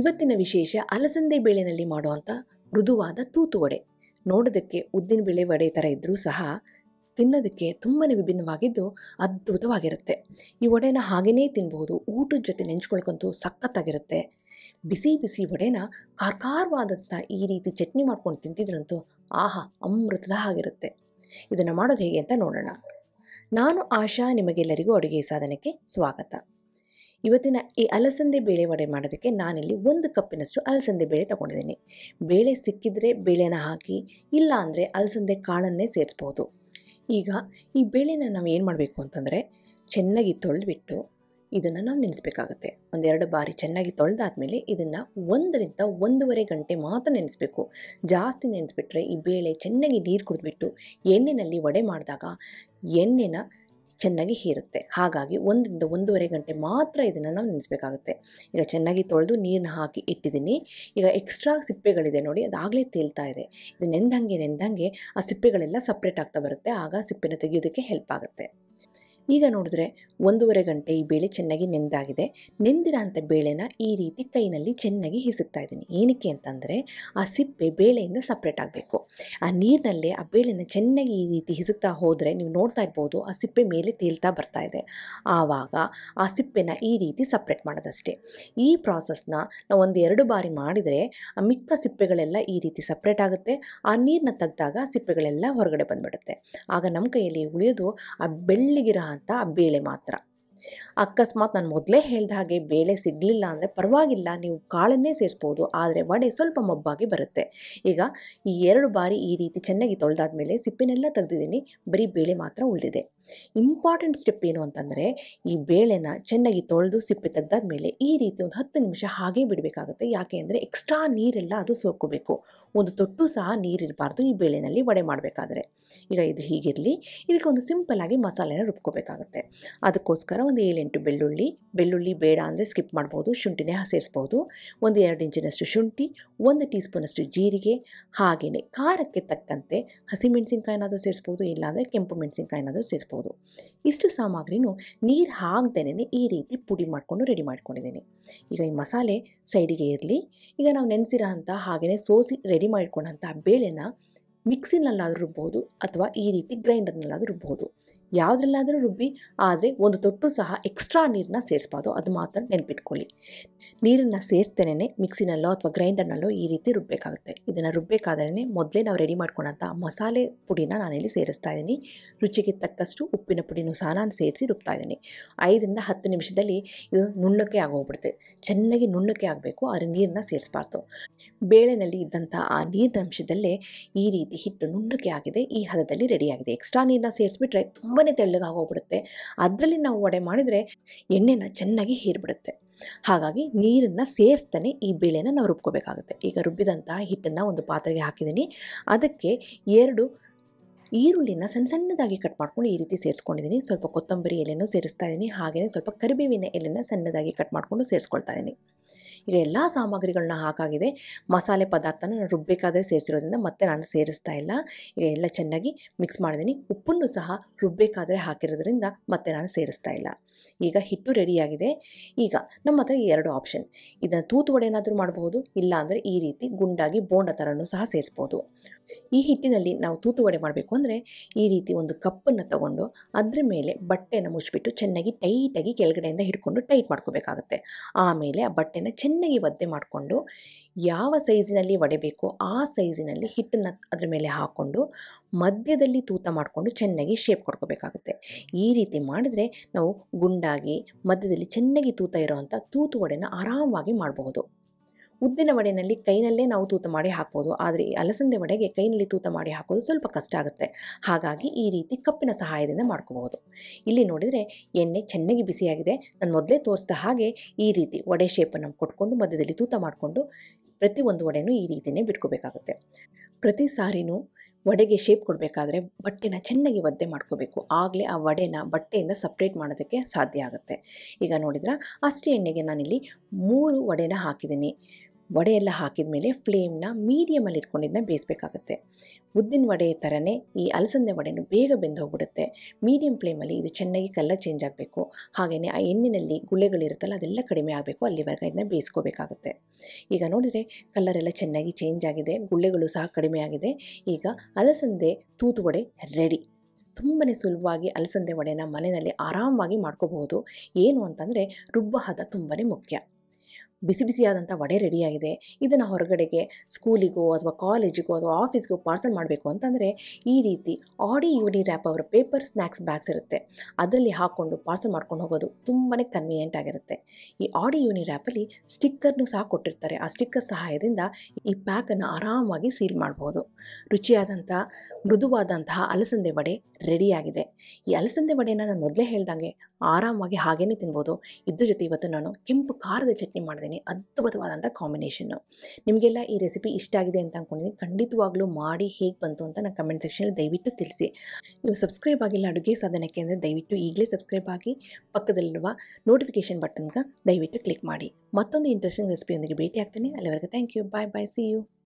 ಇವತ್ತಿನ ವಿಶೇಷ ಅಲಸಂದೆ ಬೇಳೆನಲ್ಲಿ ಮಾಡುವಂಥ ಮೃದುವಾದ ತೂತು ವಡೆ ನೋಡೋದಕ್ಕೆ ಉದ್ದಿನ ಬೇಳೆ ವಡೆ ಥರ ಇದ್ದರೂ ಸಹ ತಿನ್ನೋದಕ್ಕೆ ತುಂಬಾ ವಿಭಿನ್ನವಾಗಿದ್ದು ಅದ್ಭುತವಾಗಿರುತ್ತೆ ಈ ವಡೆನ ಹಾಗೆಯೇ ತಿನ್ಬಹುದು ಊಟದ ಜೊತೆ ನೆಂಚ್ಕೊಳ್ಕಂತೂ ಸಖತ್ತಾಗಿರುತ್ತೆ ಬಿಸಿ ಬಿಸಿ ವಡೆನ ಕಾರ್ಕಾರವಾದಂಥ ಈ ರೀತಿ ಚಟ್ನಿ ಮಾಡ್ಕೊಂಡು ತಿಂತಿದ್ರಂತೂ ಆಹಾ ಅಮೃತದ ಆಗಿರುತ್ತೆ ಇದನ್ನು ಮಾಡೋದು ಹೇಗೆ ಅಂತ ನೋಡೋಣ ನಾನು ಆಶಾ ನಿಮಗೆಲ್ಲರಿಗೂ ಅಡುಗೆ ಸಾಧನಕ್ಕೆ ಸ್ವಾಗತ ಇವತ್ತಿನ ಈ ಅಲಸಂದೆ ಬೇಳೆ ವಡೆ ಮಾಡೋದಕ್ಕೆ ನಾನಿಲ್ಲಿ ಒಂದು ಕಪ್ಪಿನಷ್ಟು ಅಲಸಂದೆ ಬೇಳೆ ತೊಗೊಂಡಿದ್ದೀನಿ ಬೇಳೆ ಸಿಕ್ಕಿದರೆ ಬೇಳೆನ ಹಾಕಿ ಇಲ್ಲ ಅಂದರೆ ಅಲಸಂದೆ ಕಾಳನ್ನೇ ಸೇರಿಸ್ಬೋದು ಈಗ ಈ ಬೇಳೆನ ನಾವು ಏನು ಮಾಡಬೇಕು ಅಂತಂದರೆ ಚೆನ್ನಾಗಿ ತೊಳೆದ್ಬಿಟ್ಟು ಇದನ್ನು ನಾವು ನೆನೆಸ್ಬೇಕಾಗತ್ತೆ ಒಂದೆರಡು ಬಾರಿ ಚೆನ್ನಾಗಿ ತೊಳೆದಾದ್ಮೇಲೆ ಇದನ್ನು ಒಂದರಿಂದ ಒಂದೂವರೆ ಗಂಟೆ ಮಾತ್ರ ನೆನೆಸ್ಬೇಕು ಜಾಸ್ತಿ ನೆನೆಸ್ಬಿಟ್ರೆ ಈ ಬೇಳೆ ಚೆನ್ನಾಗಿ ನೀರು ಕುಡಿದ್ಬಿಟ್ಟು ಎಣ್ಣೆಯಲ್ಲಿ ವಡೆ ಮಾಡಿದಾಗ ಎಣ್ಣೆನ ಚೆನ್ನಾಗಿ ಹೀರುತ್ತೆ ಹಾಗಾಗಿ ಒಂದರಿಂದ ಒಂದೂವರೆ ಗಂಟೆ ಮಾತ್ರ ಇದನ್ನು ನಾವು ನೆನೆಸ್ಬೇಕಾಗುತ್ತೆ ಈಗ ಚೆನ್ನಾಗಿ ತೊಳೆದು ನೀರನ್ನ ಹಾಕಿ ಇಟ್ಟಿದ್ದೀನಿ ಈಗ ಎಕ್ಸ್ಟ್ರಾ ಸಿಪ್ಪೆಗಳಿದೆ ನೋಡಿ ಅದಾಗಲೇ ತೇಲ್ತಾ ಇದೆ ಇದು ನೆಂದಂಗೆ ನೆಂದಂಗೆ ಆ ಸಿಪ್ಪೆಗಳೆಲ್ಲ ಸಪ್ರೇಟ್ ಆಗ್ತಾ ಬರುತ್ತೆ ಆಗ ಸಿಪ್ಪೆನ ತೆಗೆಯೋದಕ್ಕೆ ಹೆಲ್ಪ್ ಆಗುತ್ತೆ ಈಗ ನೋಡಿದ್ರೆ ಒಂದೂವರೆ ಗಂಟೆ ಈ ಬೇಳೆ ಚೆನ್ನಾಗಿ ನೆಂದಾಗಿದೆ ನೆಂದಿರೋ ಅಂಥ ಬೇಳೆನ ಈ ರೀತಿ ಕೈನಲ್ಲಿ ಚೆನ್ನಾಗಿ ಹಿಸುಕ್ತಾ ಇದ್ದೀನಿ ಏನಕ್ಕೆ ಅಂತಂದರೆ ಆ ಸಿಪ್ಪೆ ಬೇಳೆಯಿಂದ ಸಪ್ರೇಟ್ ಆಗಬೇಕು ಆ ನೀರಿನಲ್ಲೇ ಆ ಬೇಳೆನ ಚೆನ್ನಾಗಿ ಈ ರೀತಿ ಹಿಸುತ್ತಾ ಹೋದರೆ ನೀವು ನೋಡ್ತಾ ಇರ್ಬೋದು ಆ ಸಿಪ್ಪೆ ಮೇಲೆ ತೇಲ್ತಾ ಬರ್ತಾ ಇದೆ ಆವಾಗ ಆ ಸಿಪ್ಪೆನ ಈ ರೀತಿ ಸಪ್ರೇಟ್ ಮಾಡೋದಷ್ಟೇ ಈ ಪ್ರಾಸೆಸ್ನ ನಾವು ಒಂದು ಎರಡು ಬಾರಿ ಮಾಡಿದರೆ ಆ ಮಿಕ್ಕ ಸಿಪ್ಪೆಗಳೆಲ್ಲ ಈ ರೀತಿ ಸಪ್ರೇಟ್ ಆಗುತ್ತೆ ಆ ನೀರನ್ನ ತೆಗೆದಾಗ ಸಿಪ್ಪೆಗಳೆಲ್ಲ ಹೊರಗಡೆ ಬಂದುಬಿಡುತ್ತೆ ಆಗ ನಮ್ಮ ಕೈಯಲ್ಲಿ ಉಳಿಯೋದು ಆ ಬೆಳ್ಳಿಗಿರ ಅಂತ ಬೇಳೆ ಮಾತ್ರ ಅಕಸ್ಮಾತ್ ನಾನು ಮೊದಲೇ ಹೇಳಿದ ಹಾಗೆ ಬೇಳೆ ಸಿಗಲಿಲ್ಲ ಅಂದರೆ ಪರವಾಗಿಲ್ಲ ನೀವು ಕಾಳನ್ನೇ ಸೇರಿಸ್ಬೋದು ಆದರೆ ವಡೆ ಸ್ವಲ್ಪ ಮಬ್ಬಾಗಿ ಬರುತ್ತೆ ಈಗ ಈ ಎರಡು ಬಾರಿ ಈ ರೀತಿ ಚೆನ್ನಾಗಿ ತೊಳೆದಾದ ಮೇಲೆ ಸಿಪ್ಪಿನೆಲ್ಲ ತೆಗೆದಿದ್ದೀನಿ ಬರೀ ಬೇಳೆ ಮಾತ್ರ ಉಳಿದಿದೆ ಇಂಪಾರ್ಟೆಂಟ್ ಸ್ಟೆಪ್ ಏನು ಅಂತಂದರೆ ಈ ಬೇಳೆನ ಚೆನ್ನಾಗಿ ತೊಳೆದು ಸಿಪ್ಪೆ ತೆಗ್ದಾದ ಮೇಲೆ ಈ ರೀತಿ ಒಂದು ಹತ್ತು ನಿಮಿಷ ಹಾಗೆ ಬಿಡಬೇಕಾಗುತ್ತೆ ಯಾಕೆ ಅಂದರೆ ಎಕ್ಸ್ಟ್ರಾ ನೀರೆಲ್ಲ ಅದು ಸೋಕೋಬೇಕು ಒಂದು ತೊಟ್ಟು ಸಹ ನೀರಿರಬಾರ್ದು ಈ ಬೇಳೆನಲ್ಲಿ ವಡೆ ಮಾಡಬೇಕಾದ್ರೆ ಈಗ ಇದು ಹೀಗಿರಲಿ ಇದಕ್ಕೆ ಒಂದು ಸಿಂಪಲ್ ಆಗಿ ಮಸಾಲೆನ ರುಬ್ಕೋಬೇಕಾಗುತ್ತೆ ಅದಕ್ಕೋಸ್ಕರ ಒಂದು ಒಂದು ಏಳೆಂಟು ಬೆಳ್ಳುಳ್ಳಿ ಬೆಳ್ಳುಳ್ಳಿ ಬೇಡ ಅಂದರೆ ಸ್ಕಿಪ್ ಮಾಡ್ಬೋದು ಶುಂಠಿನೇ ಸೇರಿಸ್ಬೋದು ಒಂದು ಎರಡು ಇಂಚಿನಷ್ಟು ಶುಂಠಿ ಒಂದು ಟೀ ಸ್ಪೂನಷ್ಟು ಜೀರಿಗೆ ಹಾಗೆಯೇ ಖಾರಕ್ಕೆ ತಕ್ಕಂತೆ ಹಸಿಮೆಣಸಿನ್ಕಾಯಿನಾದರೂ ಸೇರಿಸ್ಬೋದು ಇಲ್ಲಾಂದರೆ ಕೆಂಪು ಮೆಣಸಿನ್ಕಾಯಿನಾದರೂ ಸೇರಿಸ್ಬೋದು ಇಷ್ಟು ಸಾಮಗ್ರಿನೂ ನೀರು ಹಾಕ್ದೇನೆ ಈ ರೀತಿ ಪುಡಿ ಮಾಡಿಕೊಂಡು ರೆಡಿ ಮಾಡ್ಕೊಂಡಿದ್ದೀನಿ ಈಗ ಈ ಮಸಾಲೆ ಸೈಡಿಗೆ ಇರಲಿ ಈಗ ನಾವು ನೆನೆಸಿರೋ ಅಂಥ ಹಾಗೆಯೇ ಸೋಸಿ ರೆಡಿ ಮಾಡಿಕೊಂಡಂಥ ಬೇಳೆನ ಮಿಕ್ಸಿನಲ್ಲಾದರೂ ರುಬ್ಬೋದು ಅಥವಾ ಈ ರೀತಿ ಗ್ರೈಂಡರ್ನಲ್ಲಾದರೂ ರುಬ್ಬೋದು ಯಾವುದ್ರಲ್ಲಾದರೂ ರುಬ್ಬಿ ಆದರೆ ಒಂದು ತೊಟ್ಟು ಸಹ ಎಕ್ಸ್ಟ್ರಾ ನೀರನ್ನ ಸೇರಿಸ್ಬಾರ್ದು ಅದು ಮಾತ್ರ ನೆನಪಿಟ್ಕೊಳ್ಳಿ ನೀರನ್ನು ಸೇರಿಸ್ತೇನೆ ಮಿಕ್ಸಿನಲ್ಲೋ ಅಥವಾ ಗ್ರೈಂಡರ್ನಲ್ಲೋ ಈ ರೀತಿ ರುಬ್ಬಬೇಕಾಗುತ್ತೆ ಇದನ್ನು ರುಬ್ಬಬೇಕಾದ್ರೆ ಮೊದಲೇ ನಾವು ರೆಡಿ ಮಾಡ್ಕೊಂಡಂಥ ಮಸಾಲೆ ಪುಡಿನ ನಾನಿಲ್ಲಿ ಸೇರಿಸ್ತಾ ಇದ್ದೀನಿ ರುಚಿಗೆ ತಕ್ಕಷ್ಟು ಉಪ್ಪಿನ ಪುಡಿನೂ ಸಹ ನಾನು ಸೇರಿಸಿ ರುಬ್ತಾ ಇದ್ದೀನಿ ಐದರಿಂದ ಹತ್ತು ನಿಮಿಷದಲ್ಲಿ ಇದು ನುಣ್ಣಕ್ಕೆ ಆಗೋಗ್ಬಿಡುತ್ತೆ ಚೆನ್ನಾಗಿ ನುಣ್ಣಕ್ಕೆ ಆಗಬೇಕು ಆದರೆ ನೀರನ್ನ ಸೇರಿಸ್ಬಾರ್ದು ಬೇಳೆನಲ್ಲಿ ಇದ್ದಂಥ ಆ ನೀರಿನ ಅಂಶದಲ್ಲೇ ಈ ರೀತಿ ಹಿಟ್ಟು ನುಣ್ಣಕ್ಕೆ ಆಗಿದೆ ಈ ಹದದಲ್ಲಿ ರೆಡಿಯಾಗಿದೆ ಎಕ್ಸ್ಟ್ರಾ ನೀರನ್ನ ಸೇರಿಸ್ಬಿಟ್ರೆ ತುಂಬ ತುಂಬಾ ತೆಳ್ಳಗಾಗೋಗ್ಬಿಡುತ್ತೆ ಅದರಲ್ಲಿ ನಾವು ವಡೆ ಮಾಡಿದರೆ ಎಣ್ಣೆನ ಚೆನ್ನಾಗಿ ಹೀರಿಬಿಡುತ್ತೆ ಹಾಗಾಗಿ ನೀರನ್ನು ಸೇರಿಸ್ತಾನೆ ಈ ಬೇಳೆನ ನಾವು ರುಬ್ಕೋಬೇಕಾಗುತ್ತೆ ಈಗ ರುಬ್ಬಿದಂತಹ ಹಿಟ್ಟನ್ನು ಒಂದು ಪಾತ್ರೆಗೆ ಹಾಕಿದ್ದೀನಿ ಅದಕ್ಕೆ ಎರಡು ಈರುಳ್ಳಿನ ಸಣ್ಣ ಸಣ್ಣದಾಗಿ ಕಟ್ ಮಾಡ್ಕೊಂಡು ಈ ರೀತಿ ಸೇರಿಸ್ಕೊಂಡಿದ್ದೀನಿ ಸ್ವಲ್ಪ ಕೊತ್ತಂಬರಿ ಎಲೆನೂ ಸೇರಿಸ್ತಾ ಇದ್ದೀನಿ ಹಾಗೆಯೇ ಸ್ವಲ್ಪ ಕರಿಬೇವಿನ ಎಲೆನ ಸಣ್ಣದಾಗಿ ಕಟ್ ಮಾಡಿಕೊಂಡು ಸೇರಿಸ್ಕೊಳ್ತಾ ಇದ್ದೀನಿ ಈಗ ಎಲ್ಲ ಸಾಮಗ್ರಿಗಳನ್ನ ಹಾಕಾಗಿದೆ ಮಸಾಲೆ ಪದಾರ್ಥನ ನಾನು ರುಬ್ಬೇಕಾದರೆ ಸೇರಿಸಿರೋದ್ರಿಂದ ಮತ್ತೆ ನಾನು ಸೇರಿಸ್ತಾ ಇಲ್ಲ ಈಗ ಎಲ್ಲ ಚೆನ್ನಾಗಿ ಮಿಕ್ಸ್ ಮಾಡಿದ್ದೀನಿ ಉಪ್ಪನ್ನು ಸಹ ರುಬ್ಬೇಕಾದರೆ ಹಾಕಿರೋದ್ರಿಂದ ಮತ್ತೆ ನಾನು ಸೇರಿಸ್ತಾ ಇಲ್ಲ ಈಗ ಹಿಟ್ಟು ರೆಡಿಯಾಗಿದೆ ಈಗ ನಮ್ಮ ಹತ್ರ ಎರಡು ಆಪ್ಷನ್ ಇದನ್ನು ತೂತು ಏನಾದರೂ ಮಾಡಬಹುದು ಇಲ್ಲಾಂದರೆ ಈ ರೀತಿ ಗುಂಡಾಗಿ ಬೋಂಡ ಥರನೂ ಸಹ ಸೇರಿಸ್ಬೋದು ಈ ಹಿಟ್ಟಿನಲ್ಲಿ ನಾವು ತೂತು ವಡೆ ಮಾಡಬೇಕು ಅಂದರೆ ಈ ರೀತಿ ಒಂದು ಕಪ್ಪನ್ನು ತಗೊಂಡು ಅದರ ಮೇಲೆ ಬಟ್ಟೆನ ಮುಚ್ಚಿಬಿಟ್ಟು ಚೆನ್ನಾಗಿ ಟೈಟಾಗಿ ಕೆಳಗಡೆಯಿಂದ ಹಿಡ್ಕೊಂಡು ಟೈಟ್ ಮಾಡ್ಕೋಬೇಕಾಗುತ್ತೆ ಆಮೇಲೆ ಆ ಬಟ್ಟೆನ ಚೆನ್ನಾಗಿ ಚೆನ್ನಾಗಿ ಒದ್ದೆ ಮಾಡಿಕೊಂಡು ಯಾವ ಸೈಜಿನಲ್ಲಿ ಒಡೆಬೇಕೋ ಆ ಸೈಜಿನಲ್ಲಿ ಹಿಟ್ಟನ್ನು ಅದ್ರ ಮೇಲೆ ಹಾಕ್ಕೊಂಡು ಮಧ್ಯದಲ್ಲಿ ತೂತ ಮಾಡಿಕೊಂಡು ಚೆನ್ನಾಗಿ ಶೇಪ್ ಕೊಡ್ಕೋಬೇಕಾಗುತ್ತೆ ಈ ರೀತಿ ಮಾಡಿದರೆ ನಾವು ಗುಂಡಾಗಿ ಮಧ್ಯದಲ್ಲಿ ಚೆನ್ನಾಗಿ ತೂತ ಇರೋವಂಥ ತೂತು ವಡೆನ ಆರಾಮವಾಗಿ ಮಾಡಬಹುದು ಉದ್ದಿನ ವಡೆಯಲ್ಲಿ ಕೈನಲ್ಲೇ ನಾವು ತೂತ ಮಾಡಿ ಹಾಕ್ಬೋದು ಆದರೆ ಈ ಅಲಸಂದೆ ವಡೆಗೆ ಕೈನಲ್ಲಿ ತೂತ ಮಾಡಿ ಹಾಕೋದು ಸ್ವಲ್ಪ ಕಷ್ಟ ಆಗುತ್ತೆ ಹಾಗಾಗಿ ಈ ರೀತಿ ಕಪ್ಪಿನ ಸಹಾಯದಿಂದ ಮಾಡ್ಕೋಬಹುದು ಇಲ್ಲಿ ನೋಡಿದರೆ ಎಣ್ಣೆ ಚೆನ್ನಾಗಿ ಬಿಸಿಯಾಗಿದೆ ನಾನು ಮೊದಲೇ ತೋರಿಸಿದ ಹಾಗೆ ಈ ರೀತಿ ವಡೆ ಶೇಪನ್ನು ಕೊಟ್ಕೊಂಡು ಮಧ್ಯದಲ್ಲಿ ತೂತ ಮಾಡಿಕೊಂಡು ಪ್ರತಿ ಒಂದು ವಡೆನೂ ಈ ರೀತಿಯೇ ಬಿಟ್ಕೋಬೇಕಾಗುತ್ತೆ ಪ್ರತಿ ಸಾರಿನೂ ವಡೆಗೆ ಶೇಪ್ ಕೊಡಬೇಕಾದ್ರೆ ಬಟ್ಟೆನ ಚೆನ್ನಾಗಿ ಒದ್ದೆ ಮಾಡ್ಕೋಬೇಕು ಆಗಲೇ ಆ ವಡೆನ ಬಟ್ಟೆಯಿಂದ ಸಪ್ರೇಟ್ ಮಾಡೋದಕ್ಕೆ ಸಾಧ್ಯ ಆಗುತ್ತೆ ಈಗ ನೋಡಿದ್ರೆ ಅಷ್ಟೇ ಎಣ್ಣೆಗೆ ನಾನಿಲ್ಲಿ ಮೂರು ವಡೆನ ಹಾಕಿದ್ದೀನಿ ವಡೆ ಎಲ್ಲ ಹಾಕಿದ ಮೇಲೆ ಫ್ಲೇಮ್ನ ಮೀಡಿಯಮಲ್ಲಿ ಇಟ್ಕೊಂಡಿದ್ದನ್ನ ಬೇಯಿಸಬೇಕಾಗುತ್ತೆ ಉದ್ದಿನ ವಡೆ ಥರನೇ ಈ ಅಲಸಂದೆ ವಡೆನೂ ಬೇಗ ಬೆಂದು ಹೋಗ್ಬಿಡುತ್ತೆ ಮೀಡಿಯಮ್ ಫ್ಲೇಮಲ್ಲಿ ಇದು ಚೆನ್ನಾಗಿ ಕಲರ್ ಚೇಂಜ್ ಆಗಬೇಕು ಹಾಗೆಯೇ ಆ ಎಣ್ಣಿನಲ್ಲಿ ಗುಳ್ಳೆಗಳಿರುತ್ತಲ್ಲ ಅದೆಲ್ಲ ಕಡಿಮೆ ಆಗಬೇಕು ಅಲ್ಲಿವರೆಗೆ ಇದನ್ನ ಬೇಯಿಸ್ಕೋಬೇಕಾಗುತ್ತೆ ಈಗ ನೋಡಿದರೆ ಕಲ್ಲರೆಲ್ಲ ಚೆನ್ನಾಗಿ ಚೇಂಜ್ ಆಗಿದೆ ಗುಳ್ಳೆಗಳು ಸಹ ಕಡಿಮೆ ಆಗಿದೆ ಈಗ ಅಲಸಂದೆ ತೂತು ವಡೆ ರೆಡಿ ತುಂಬನೇ ಸುಲಭವಾಗಿ ಅಲಸಂದೆ ವಡೆನ ಮನೆಯಲ್ಲಿ ಆರಾಮಾಗಿ ಮಾಡ್ಕೋಬಹುದು ಏನು ಅಂತಂದರೆ ರುಬ್ಬ ಹದ ಮುಖ್ಯ ಬಿಸಿ ಬಿಸಿಯಾದಂಥ ವಡೆ ರೆಡಿಯಾಗಿದೆ ಇದನ್ನು ಹೊರಗಡೆಗೆ ಸ್ಕೂಲಿಗೋ ಅಥವಾ ಕಾಲೇಜಿಗೋ ಅಥವಾ ಆಫೀಸ್ಗೋ ಪಾರ್ಸಲ್ ಮಾಡಬೇಕು ಅಂತಂದರೆ ಈ ರೀತಿ ಆಡಿ ಯೂನಿ ರ್ಯಾಪ್ ಅವರ ಪೇಪರ್ ಸ್ನ್ಯಾಕ್ಸ್ ಬ್ಯಾಗ್ಸ್ ಇರುತ್ತೆ ಅದರಲ್ಲಿ ಹಾಕ್ಕೊಂಡು ಪಾರ್ಸಲ್ ಮಾಡ್ಕೊಂಡು ಹೋಗೋದು ತುಂಬಾ ಕನ್ವಿನಿಯೆಂಟ್ ಆಗಿರುತ್ತೆ ಈ ಆಡಿ ಯೂನಿ ರ್ಯಾಪಲ್ಲಿ ಸ್ಟಿಕ್ಕರ್ನು ಸಹ ಕೊಟ್ಟಿರ್ತಾರೆ ಆ ಸ್ಟಿಕ್ಕರ್ ಸಹಾಯದಿಂದ ಈ ಪ್ಯಾಕನ್ನು ಆರಾಮಾಗಿ ಸೀಲ್ ಮಾಡ್ಬೋದು ರುಚಿಯಾದಂಥ ಮೃದುವಾದಂತಹ ಅಲಸಂದೆ ವಡೆ ರೆಡಿಯಾಗಿದೆ ಈ ಅಲಸಂದೆ ವಡೆನ ನಾನು ಮೊದಲೇ ಹೇಳ್ದಂಗೆ ಆರಾಮಾಗಿ ಹಾಗೇನೆ ತಿನ್ಬೋದು ಇದ್ರ ಜೊತೆ ಇವತ್ತು ನಾನು ಕೆಂಪು ಖಾರದ ಚಟ್ನಿ ಮಾಡಿದೆ ಇದ್ದೀನಿ ಅದ್ಭುತವಾದಂಥ ಕಾಂಬಿನೇಷನ್ನು ನಿಮಗೆಲ್ಲ ಈ ರೆಸಿಪಿ ಇಷ್ಟ ಆಗಿದೆ ಅಂತ ಅಂದ್ಕೊಂಡಿದ್ದೀನಿ ಖಂಡಿತವಾಗ್ಲೂ ಮಾಡಿ ಹೇಗೆ ಬಂತು ಅಂತ ನಾನು ಕಮೆಂಟ್ ಸೆಕ್ಷನಲ್ಲಿ ದಯವಿಟ್ಟು ತಿಳಿಸಿ ನೀವು ಸಬ್ಸ್ಕ್ರೈಬ್ ಆಗಿಲ್ಲ ಅಡುಗೆ ಸಾಧನಕ್ಕೆ ಅಂದರೆ ದಯವಿಟ್ಟು ಈಗಲೇ ಸಬ್ಸ್ಕ್ರೈಬ್ ಆಗಿ ಪಕ್ಕದಲ್ಲಿರುವ ನೋಟಿಫಿಕೇಷನ್ ಬಟನ್ಗೆ ದಯವಿಟ್ಟು ಕ್ಲಿಕ್ ಮಾಡಿ ಮತ್ತೊಂದು ಇಂಟ್ರೆಸ್ಟಿಂಗ್ ರೆಸಿಪಿಯೊಂದಿಗೆ ಭೇಟಿ ಆಗ್ತೀನಿ ಅಲ್ಲಿವರೆಗೆ thank you bye bye see you